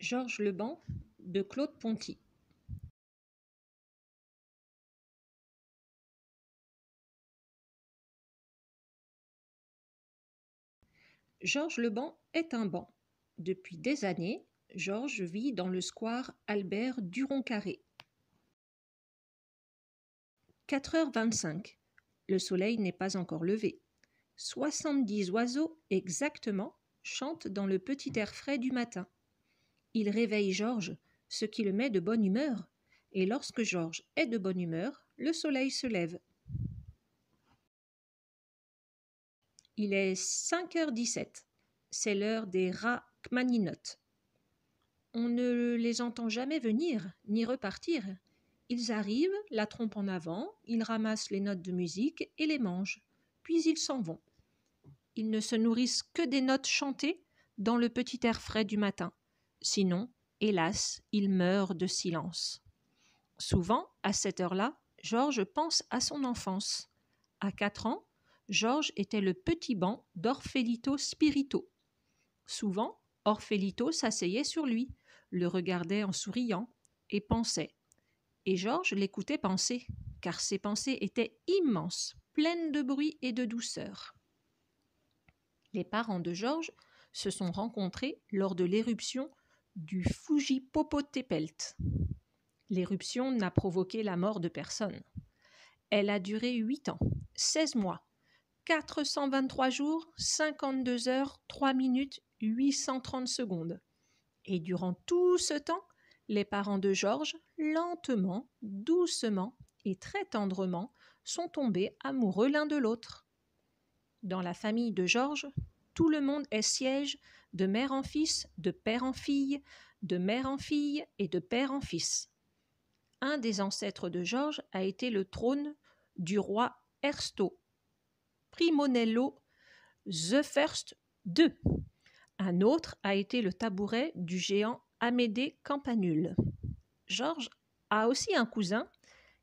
Georges Leban de Claude Ponty. Georges Leban est un banc. Depuis des années, Georges vit dans le square Albert Duron-Carré. 4h25. Le soleil n'est pas encore levé. 70 oiseaux exactement chantent dans le petit air frais du matin. Il réveille Georges, ce qui le met de bonne humeur, et lorsque Georges est de bonne humeur, le soleil se lève. Il est 5h17. C'est l'heure des rats On ne les entend jamais venir ni repartir. Ils arrivent, la trompe en avant, ils ramassent les notes de musique et les mangent, puis ils s'en vont. Ils ne se nourrissent que des notes chantées dans le petit air frais du matin. Sinon, hélas, il meurt de silence. Souvent, à cette heure-là, Georges pense à son enfance. À quatre ans, Georges était le petit banc d'Orfelito Spirito. Souvent, Orfelito s'asseyait sur lui, le regardait en souriant et pensait. Et Georges l'écoutait penser, car ses pensées étaient immenses, pleines de bruit et de douceur. Les parents de Georges se sont rencontrés lors de l'éruption du Fujipopotepelt. L'éruption n'a provoqué la mort de personne. Elle a duré 8 ans, 16 mois, 423 jours, 52 heures, 3 minutes, 830 secondes. Et durant tout ce temps, les parents de Georges, lentement, doucement et très tendrement, sont tombés amoureux l'un de l'autre. Dans la famille de Georges, tout le monde est siège de mère en fils, de père en fille, de mère en fille et de père en fils. Un des ancêtres de Georges a été le trône du roi Ersto, Primonello The First II. Un autre a été le tabouret du géant Amédée Campanule. Georges a aussi un cousin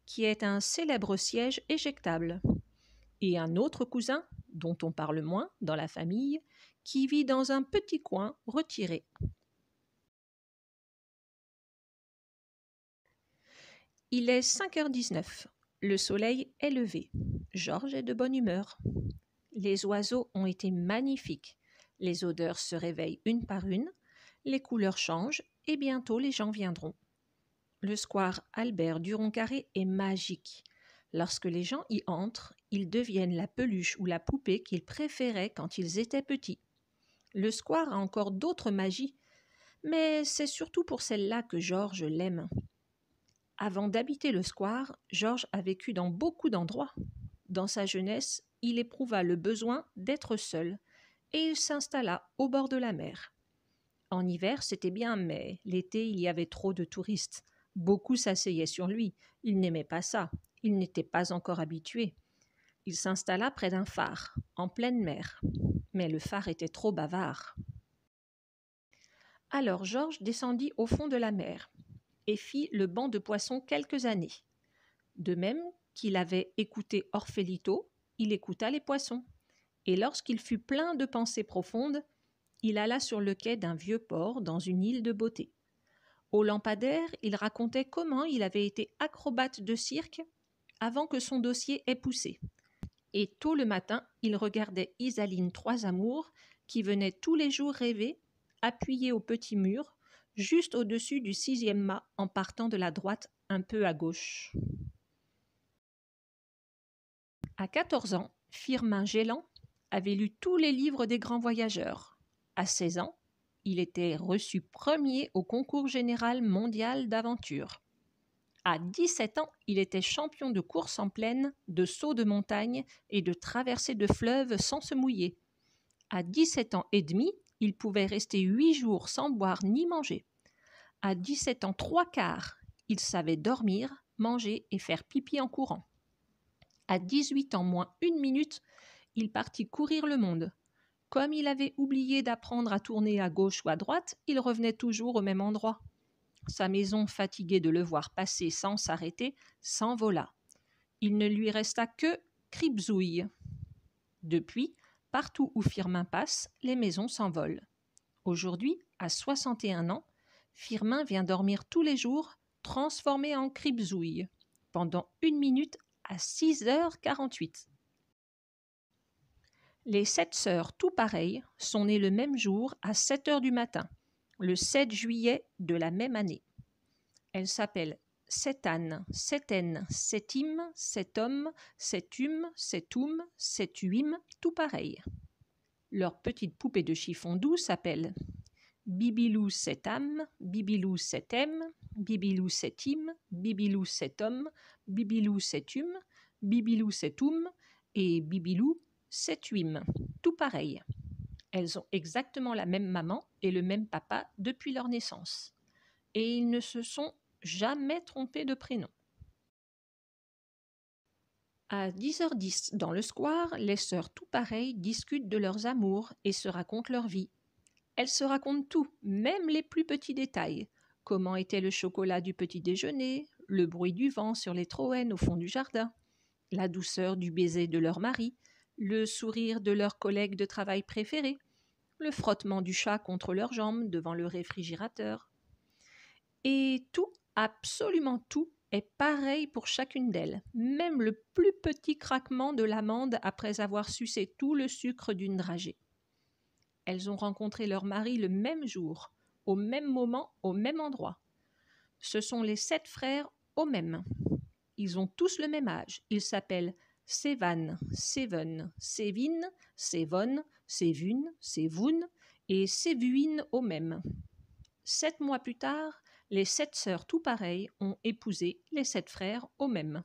qui est un célèbre siège éjectable, et un autre cousin, dont on parle moins dans la famille, qui vit dans un petit coin retiré. Il est 5h19. Le soleil est levé. Georges est de bonne humeur. Les oiseaux ont été magnifiques. Les odeurs se réveillent une par une, les couleurs changent et bientôt les gens viendront. Le square Albert Duron-Carré est magique. Lorsque les gens y entrent, ils deviennent la peluche ou la poupée qu'ils préféraient quand ils étaient petits. Le square a encore d'autres magies, mais c'est surtout pour celle-là que Georges l'aime. Avant d'habiter le square, Georges a vécu dans beaucoup d'endroits. Dans sa jeunesse, il éprouva le besoin d'être seul, et il s'installa au bord de la mer. En hiver, c'était bien, mais l'été, il y avait trop de touristes. Beaucoup s'asseyaient sur lui. Il n'aimait pas ça. Il n'était pas encore habitué. Il s'installa près d'un phare, en pleine mer. Mais le phare était trop bavard. Alors Georges descendit au fond de la mer et fit le banc de poissons quelques années. De même qu'il avait écouté Orfelito, il écouta les poissons. Et lorsqu'il fut plein de pensées profondes, il alla sur le quai d'un vieux port dans une île de beauté. Au lampadaire, il racontait comment il avait été acrobate de cirque avant que son dossier ait poussé, et tôt le matin, il regardait Isaline Trois Amours, qui venait tous les jours rêver, appuyée au petit mur, juste au-dessus du sixième mât en partant de la droite un peu à gauche. À 14 ans, Firmin Gélan avait lu tous les livres des grands voyageurs. À 16 ans, il était reçu premier au concours général mondial d'aventure. À 17 ans, il était champion de course en plaine, de saut de montagne et de traversée de fleuves sans se mouiller. À 17 ans et demi, il pouvait rester huit jours sans boire ni manger. À 17 ans trois quarts, il savait dormir, manger et faire pipi en courant. À 18 ans moins une minute, il partit courir le monde. Comme il avait oublié d'apprendre à tourner à gauche ou à droite, il revenait toujours au même endroit. Sa maison, fatiguée de le voir passer sans s'arrêter, s'envola. Il ne lui resta que Cribzouille. Depuis, partout où Firmin passe, les maisons s'envolent. Aujourd'hui, à 61 ans, Firmin vient dormir tous les jours, transformé en Cribzouille, pendant une minute à 6h48. Les sept sœurs, tout pareilles, sont nées le même jour à 7 heures du matin le 7 juillet de la même année. Elle s'appelle Setane, Seten, Setim, Setom, Setum, Setum, Setuim, tout pareil. Leur petite poupée de chiffon doux s'appelle Bibilou Setam, Bibilou Setem, Bibilou Setim, Bibilou Setom, Bibilou Setum, Bibilou Setum et Bibilou Setuim, tout pareil. Elles ont exactement la même maman et le même papa depuis leur naissance. Et ils ne se sont jamais trompés de prénom. À 10h10, dans le square, les sœurs tout pareilles discutent de leurs amours et se racontent leur vie. Elles se racontent tout, même les plus petits détails. Comment était le chocolat du petit déjeuner, le bruit du vent sur les troènes au fond du jardin, la douceur du baiser de leur mari, le sourire de leurs collègues de travail préférés, le frottement du chat contre leurs jambes devant le réfrigérateur. Et tout, absolument tout, est pareil pour chacune d'elles, même le plus petit craquement de l'amande après avoir sucé tout le sucre d'une dragée. Elles ont rencontré leur mari le même jour, au même moment, au même endroit. Ce sont les sept frères au même. Ils ont tous le même âge. Ils s'appellent Sévan, seven, Sévin, Sévon, Sévune, Sevoun et Sévuine au même. Sept mois plus tard, les sept sœurs tout pareilles ont épousé les sept frères au même.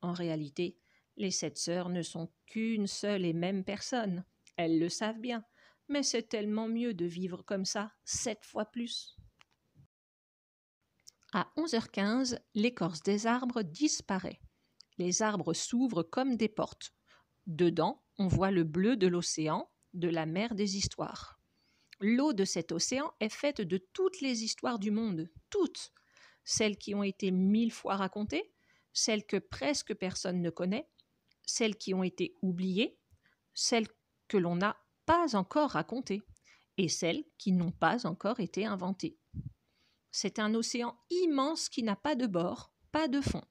En réalité, les sept sœurs ne sont qu'une seule et même personne. Elles le savent bien, mais c'est tellement mieux de vivre comme ça sept fois plus. À 11h15, l'écorce des arbres disparaît les arbres s'ouvrent comme des portes. Dedans, on voit le bleu de l'océan, de la mer des histoires. L'eau de cet océan est faite de toutes les histoires du monde, toutes, celles qui ont été mille fois racontées, celles que presque personne ne connaît, celles qui ont été oubliées, celles que l'on n'a pas encore racontées, et celles qui n'ont pas encore été inventées. C'est un océan immense qui n'a pas de bord, pas de fond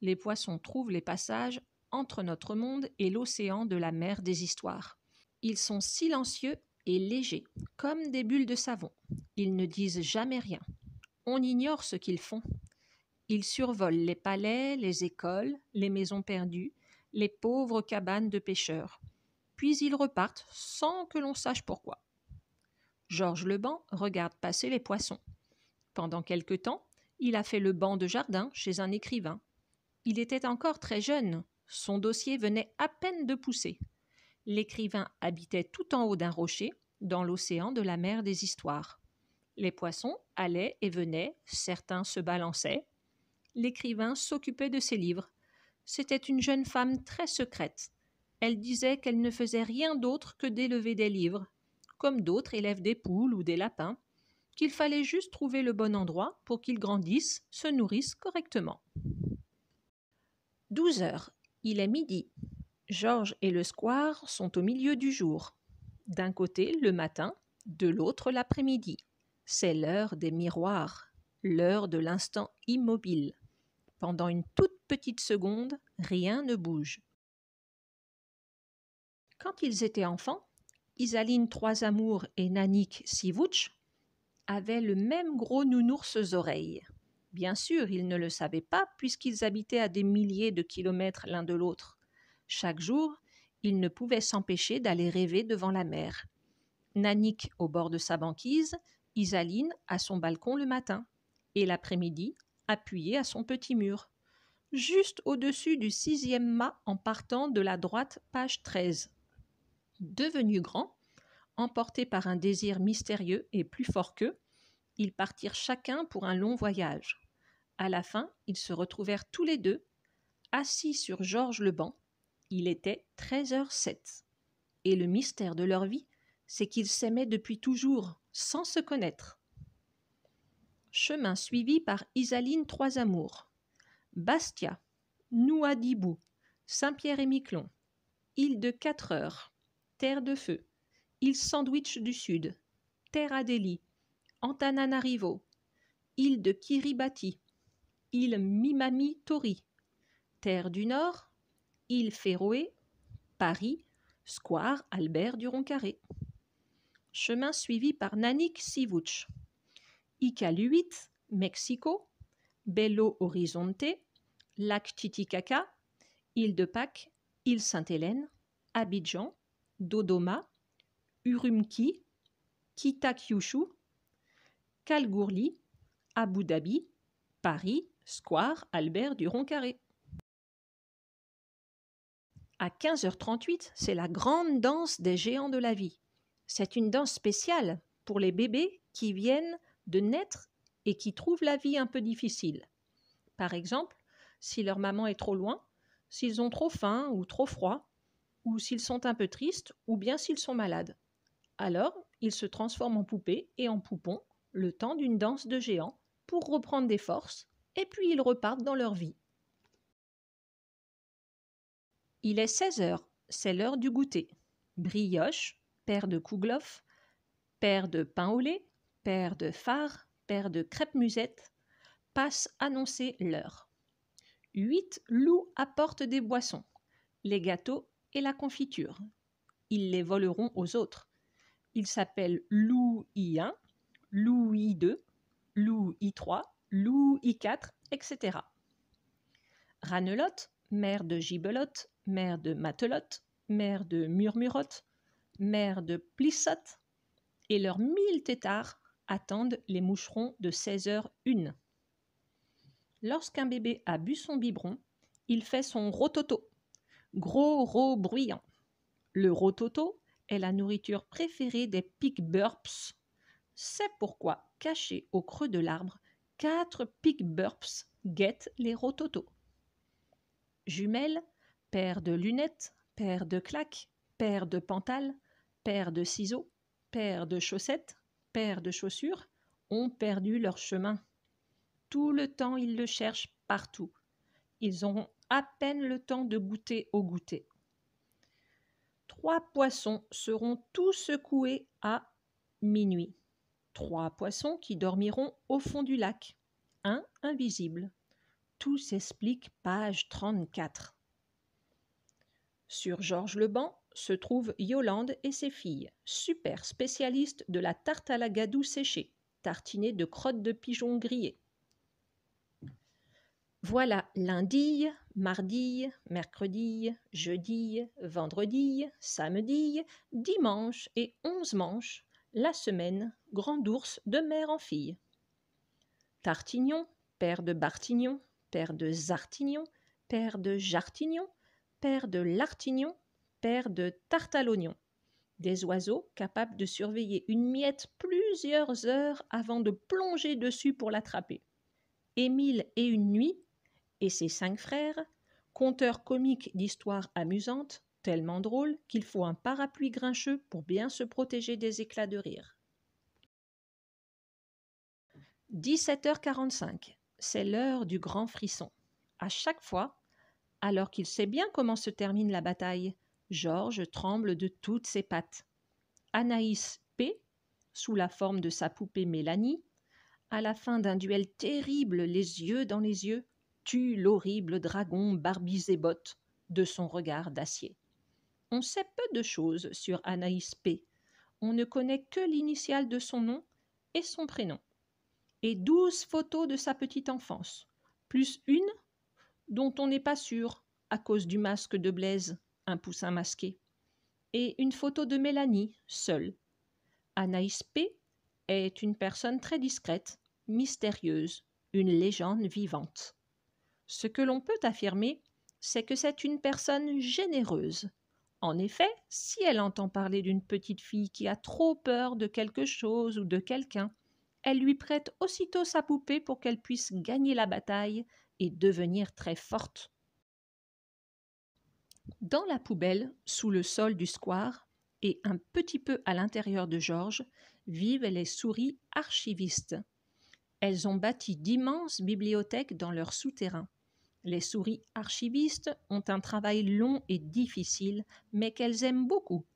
les poissons trouvent les passages entre notre monde et l'océan de la mer des histoires. Ils sont silencieux et légers, comme des bulles de savon. Ils ne disent jamais rien. On ignore ce qu'ils font. Ils survolent les palais, les écoles, les maisons perdues, les pauvres cabanes de pêcheurs. Puis ils repartent sans que l'on sache pourquoi. Georges Leban regarde passer les poissons. Pendant quelque temps, il a fait le banc de jardin chez un écrivain il était encore très jeune, son dossier venait à peine de pousser. L'écrivain habitait tout en haut d'un rocher, dans l'océan de la mer des histoires. Les poissons allaient et venaient, certains se balançaient. L'écrivain s'occupait de ses livres. C'était une jeune femme très secrète. Elle disait qu'elle ne faisait rien d'autre que d'élever des livres, comme d'autres élèvent des poules ou des lapins, qu'il fallait juste trouver le bon endroit pour qu'ils grandissent, se nourrissent correctement. 12 heures. Il est midi. Georges et le square sont au milieu du jour. D'un côté le matin, de l'autre l'après-midi. C'est l'heure des miroirs, l'heure de l'instant immobile. Pendant une toute petite seconde, rien ne bouge. Quand ils étaient enfants, Isaline Trois Amours et Nanik Sivouch avaient le même gros nounours aux oreilles. Bien sûr, ils ne le savaient pas puisqu'ils habitaient à des milliers de kilomètres l'un de l'autre. Chaque jour, ils ne pouvaient s'empêcher d'aller rêver devant la mer. Nanik au bord de sa banquise, Isaline à son balcon le matin, et l'après-midi, appuyée à son petit mur. Juste au-dessus du sixième mât en partant de la droite, page 13. Devenu grand, emporté par un désir mystérieux et plus fort qu'eux, ils partirent chacun pour un long voyage. À la fin, ils se retrouvèrent tous les deux, assis sur Georges banc. Il était 13h07. Et le mystère de leur vie, c'est qu'ils s'aimaient depuis toujours, sans se connaître. Chemin suivi par Isaline Trois Amours. Bastia, Nouadibou Saint-Pierre et Miquelon, île de Quatre Heures, Terre de Feu, île Sandwich du Sud, Terre Adélie, Antananarivo, île de Kiribati, île Mimami-Tori, Terre du Nord, île Féroé, Paris, square Albert Duron-Carré. Chemin suivi par Nanik Sivuch. Icaluit, Mexico, Belo Horizonte, lac Titicaca, île de Pâques, île Sainte-Hélène, Abidjan, Dodoma, Urumqi, Kitakyushu Calgourli, Abu Dhabi, Paris, Square Albert Duron-Carré. À 15h38, c'est la grande danse des géants de la vie. C'est une danse spéciale pour les bébés qui viennent de naître et qui trouvent la vie un peu difficile. Par exemple, si leur maman est trop loin, s'ils ont trop faim ou trop froid, ou s'ils sont un peu tristes, ou bien s'ils sont malades. Alors, ils se transforment en poupées et en poupons le temps d'une danse de géants, pour reprendre des forces, et puis ils repartent dans leur vie. Il est 16 heures, c'est l'heure du goûter. Brioche, père de kouglof, père de pain au lait, père de phare, père de crêpe musette, passe annoncer l'heure. Huit loups apportent des boissons, les gâteaux et la confiture. Ils les voleront aux autres. Ils s'appellent loups Louis II, Louis III, Louis 4 etc. Ranelotte, mère de Gibelotte, mère de Matelotte, mère de Murmurotte, mère de Plissotte, et leurs mille tétards attendent les moucherons de 16 h 1 Lorsqu'un bébé a bu son biberon, il fait son rototo, gros ro bruyant. Le rototo est la nourriture préférée des pic burps, c'est pourquoi, cachés au creux de l'arbre, quatre pig burps guettent les rototos. Jumelles, paires de lunettes, paires de claques, paires de pantales, paires de ciseaux, paires de chaussettes, paires de chaussures, ont perdu leur chemin. Tout le temps, ils le cherchent partout. Ils ont à peine le temps de goûter au goûter. Trois poissons seront tous secoués à minuit trois poissons qui dormiront au fond du lac, un invisible. Tout s'explique, page 34. Sur Georges Leban se trouvent Yolande et ses filles, super spécialistes de la tarte à la gadoue séchée, tartinée de crottes de pigeons grillées. Voilà lundi, mardi, mercredi, jeudi, vendredi, samedi, dimanche et onze manches la Semaine, grand ours de mère en fille. Tartignon, père de Bartignon, père de Zartignon, père de Jartignon, père de Lartignon, père de Tartalognon. Des oiseaux capables de surveiller une miette plusieurs heures avant de plonger dessus pour l'attraper. Émile et une nuit, et ses cinq frères, conteurs comiques d'histoires amusantes, tellement drôle qu'il faut un parapluie grincheux pour bien se protéger des éclats de rire. 17h45, c'est l'heure du grand frisson. À chaque fois, alors qu'il sait bien comment se termine la bataille, Georges tremble de toutes ses pattes. Anaïs P, sous la forme de sa poupée Mélanie, à la fin d'un duel terrible, les yeux dans les yeux, tue l'horrible dragon Barbizébotte de son regard d'acier. On sait peu de choses sur Anaïs P. On ne connaît que l'initiale de son nom et son prénom. Et douze photos de sa petite enfance, plus une dont on n'est pas sûr à cause du masque de Blaise, un poussin masqué, et une photo de Mélanie, seule. Anaïs P. est une personne très discrète, mystérieuse, une légende vivante. Ce que l'on peut affirmer, c'est que c'est une personne généreuse en effet, si elle entend parler d'une petite fille qui a trop peur de quelque chose ou de quelqu'un, elle lui prête aussitôt sa poupée pour qu'elle puisse gagner la bataille et devenir très forte. Dans la poubelle, sous le sol du square, et un petit peu à l'intérieur de Georges, vivent les souris archivistes. Elles ont bâti d'immenses bibliothèques dans leur souterrain. Les souris archivistes ont un travail long et difficile, mais qu'elles aiment beaucoup.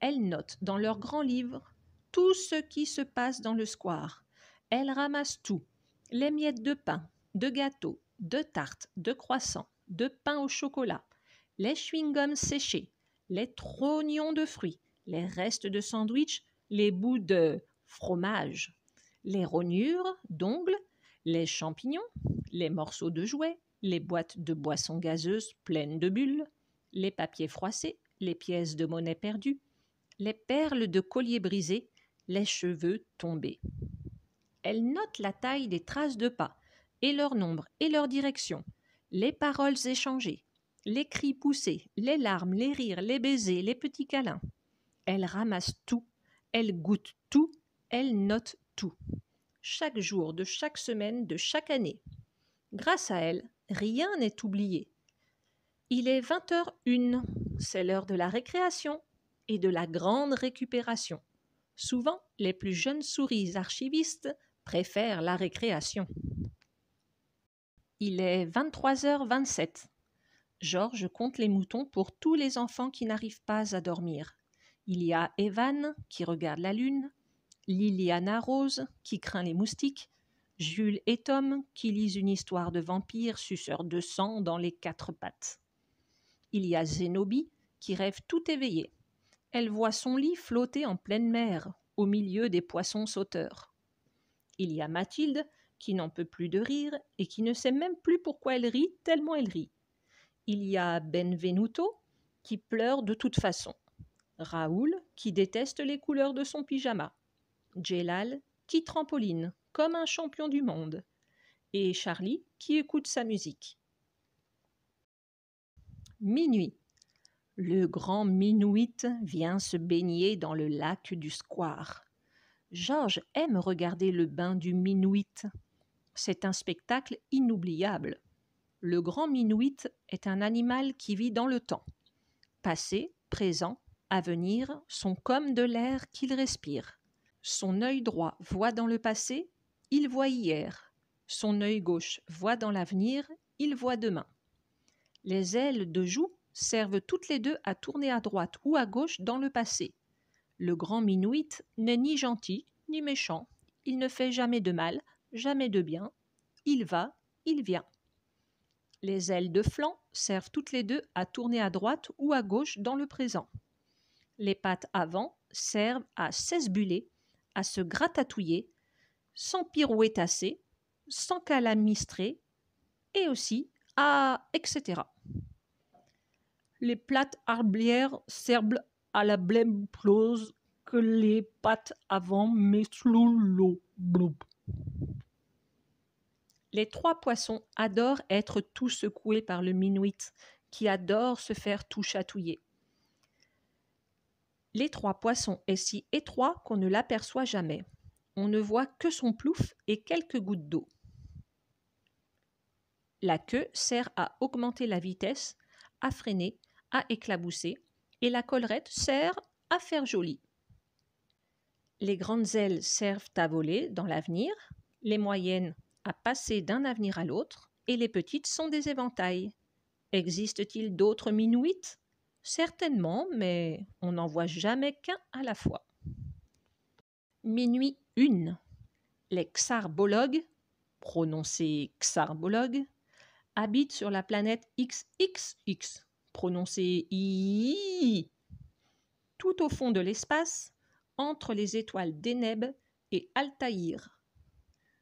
Elles notent dans leurs grand livres tout ce qui se passe dans le square. Elles ramassent tout les miettes de pain, de gâteau, de tartes, de croissants, de pain au chocolat, les chewing-gums séchés, les trognons de fruits, les restes de sandwich, les bouts de fromage, les rognures d'ongles, les champignons, les morceaux de jouets, les boîtes de boissons gazeuses pleines de bulles, les papiers froissés, les pièces de monnaie perdues, les perles de collier brisées, les cheveux tombés. Elle note la taille des traces de pas, et leur nombre, et leur direction, les paroles échangées, les cris poussés, les larmes, les rires, les baisers, les petits câlins. Elle ramasse tout, elle goûte tout, elle note tout. Chaque jour, de chaque semaine, de chaque année. Grâce à elle, rien n'est oublié. Il est 20h01, c'est l'heure de la récréation et de la grande récupération. Souvent, les plus jeunes souris archivistes préfèrent la récréation. Il est 23h27. Georges compte les moutons pour tous les enfants qui n'arrivent pas à dormir. Il y a Evan qui regarde la lune, Liliana Rose qui craint les moustiques, Jules et Tom qui lisent une histoire de vampire suceur de sang dans les quatre pattes. Il y a Zénobie qui rêve tout éveillée. Elle voit son lit flotter en pleine mer, au milieu des poissons sauteurs. Il y a Mathilde qui n'en peut plus de rire et qui ne sait même plus pourquoi elle rit tellement elle rit. Il y a Benvenuto qui pleure de toute façon. Raoul qui déteste les couleurs de son pyjama. Jelal qui trampoline comme un champion du monde, et Charlie qui écoute sa musique. Minuit. Le grand Minuit vient se baigner dans le lac du square. Georges aime regarder le bain du Minuit. C'est un spectacle inoubliable. Le grand Minuit est un animal qui vit dans le temps. Passé, présent, avenir sont comme de l'air qu'il respire. Son œil droit voit dans le passé il voit hier. Son œil gauche voit dans l'avenir, il voit demain. Les ailes de joue servent toutes les deux à tourner à droite ou à gauche dans le passé. Le grand Minuit n'est ni gentil ni méchant, il ne fait jamais de mal, jamais de bien, il va, il vient. Les ailes de flanc servent toutes les deux à tourner à droite ou à gauche dans le présent. Les pattes avant servent à s'esbuler, à se gratatouiller, sans pirouettacer, sans calamistrer, et aussi à ah, etc. Les plates arblières servent à la blême plause que les pattes avant, mais sous l'eau. Les trois poissons adorent être tout secoués par le minuit, qui adore se faire tout chatouiller. Les trois poissons est si étroit qu'on ne l'aperçoit jamais on ne voit que son plouf et quelques gouttes d'eau. La queue sert à augmenter la vitesse, à freiner, à éclabousser, et la collerette sert à faire joli. Les grandes ailes servent à voler dans l'avenir, les moyennes à passer d'un avenir à l'autre, et les petites sont des éventails. Existe-t-il d'autres minuites Certainement, mais on n'en voit jamais qu'un à la fois. Minuit 1. Les xarbologues, prononcés xarbologues, habitent sur la planète XXX, prononcée i tout au fond de l'espace, entre les étoiles d'Eneb et Altaïr.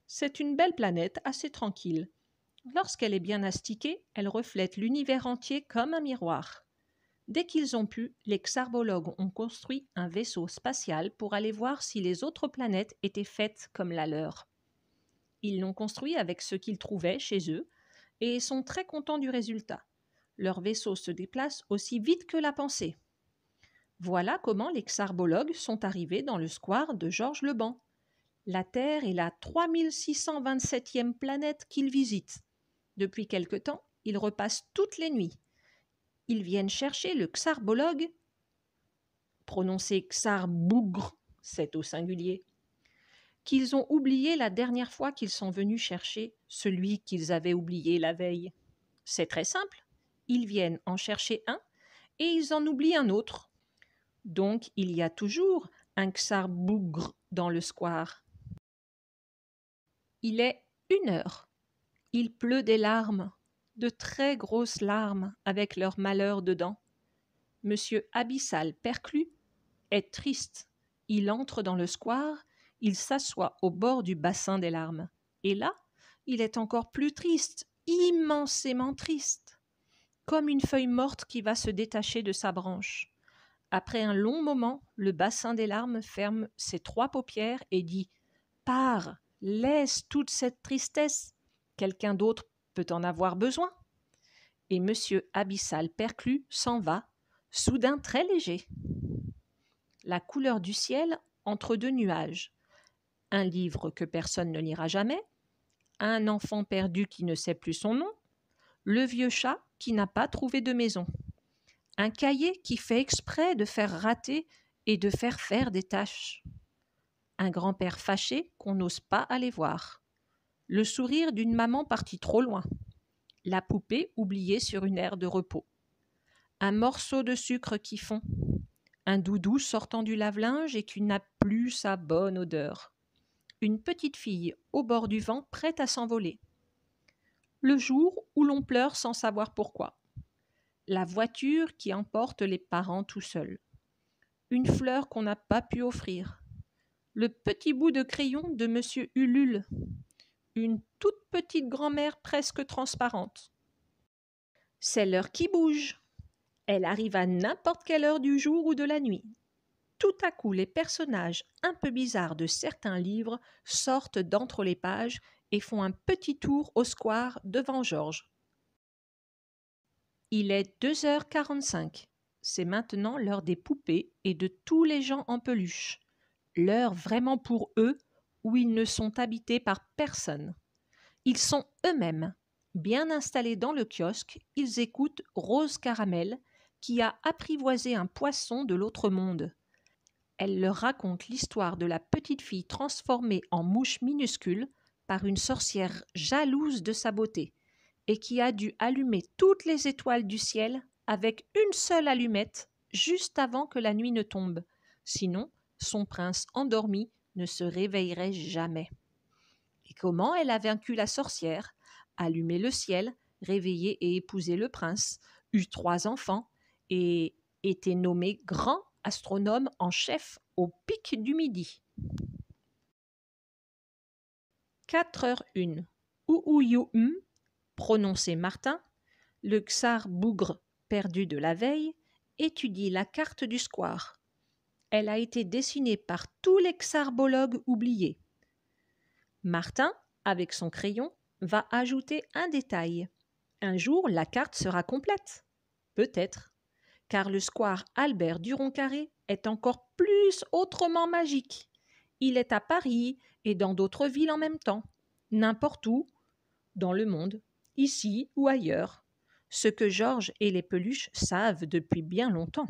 C'est une belle planète assez tranquille. Lorsqu'elle est bien astiquée, elle reflète l'univers entier comme un miroir. Dès qu'ils ont pu, les xarbologues ont construit un vaisseau spatial pour aller voir si les autres planètes étaient faites comme la leur. Ils l'ont construit avec ce qu'ils trouvaient chez eux et sont très contents du résultat. Leur vaisseau se déplace aussi vite que la pensée. Voilà comment les xarbologues sont arrivés dans le square de Georges Leban. La Terre est la 3627e planète qu'ils visitent. Depuis quelque temps, ils repassent toutes les nuits ils viennent chercher le xarbologue. Prononcé xarbougre, c'est au singulier. Qu'ils ont oublié la dernière fois qu'ils sont venus chercher celui qu'ils avaient oublié la veille. C'est très simple. Ils viennent en chercher un et ils en oublient un autre. Donc il y a toujours un xarbougre dans le square. Il est une heure. Il pleut des larmes de très grosses larmes avec leur malheur dedans. Monsieur Abyssal Perclus est triste. Il entre dans le square, il s'assoit au bord du bassin des larmes. Et là, il est encore plus triste, immensément triste, comme une feuille morte qui va se détacher de sa branche. Après un long moment, le bassin des larmes ferme ses trois paupières et dit Pars, laisse toute cette tristesse. Quelqu'un d'autre en avoir besoin. Et M. Abyssal Perclus s'en va, soudain très léger. La couleur du ciel entre deux nuages. Un livre que personne ne lira jamais. Un enfant perdu qui ne sait plus son nom. Le vieux chat qui n'a pas trouvé de maison. Un cahier qui fait exprès de faire rater et de faire faire des tâches. Un grand-père fâché qu'on n'ose pas aller voir le sourire d'une maman partie trop loin, la poupée oubliée sur une aire de repos, un morceau de sucre qui fond, un doudou sortant du lave-linge et qui n'a plus sa bonne odeur, une petite fille au bord du vent prête à s'envoler, le jour où l'on pleure sans savoir pourquoi, la voiture qui emporte les parents tout seuls, une fleur qu'on n'a pas pu offrir, le petit bout de crayon de Monsieur Ulule, une toute petite grand-mère presque transparente. C'est l'heure qui bouge. Elle arrive à n'importe quelle heure du jour ou de la nuit. Tout à coup, les personnages un peu bizarres de certains livres sortent d'entre les pages et font un petit tour au square devant Georges. Il est 2h45. C'est maintenant l'heure des poupées et de tous les gens en peluche. L'heure vraiment pour eux où ils ne sont habités par personne. Ils sont eux-mêmes. Bien installés dans le kiosque, ils écoutent Rose Caramel, qui a apprivoisé un poisson de l'autre monde. Elle leur raconte l'histoire de la petite fille transformée en mouche minuscule par une sorcière jalouse de sa beauté, et qui a dû allumer toutes les étoiles du ciel avec une seule allumette juste avant que la nuit ne tombe. Sinon, son prince endormi ne se réveillerait jamais. Et comment elle a vaincu la sorcière, allumé le ciel, réveillé et épousé le prince, eut trois enfants et était nommée grand astronome en chef au pic du midi. 4 h 1 Ououyoum, Prononçait prononcé Martin, le tsar bougre perdu de la veille, étudie la carte du square elle a été dessinée par tous les xarbologues oubliés. Martin, avec son crayon, va ajouter un détail. Un jour, la carte sera complète. Peut-être, car le square Albert Duron-Carré est encore plus autrement magique. Il est à Paris et dans d'autres villes en même temps, n'importe où, dans le monde, ici ou ailleurs, ce que Georges et les peluches savent depuis bien longtemps.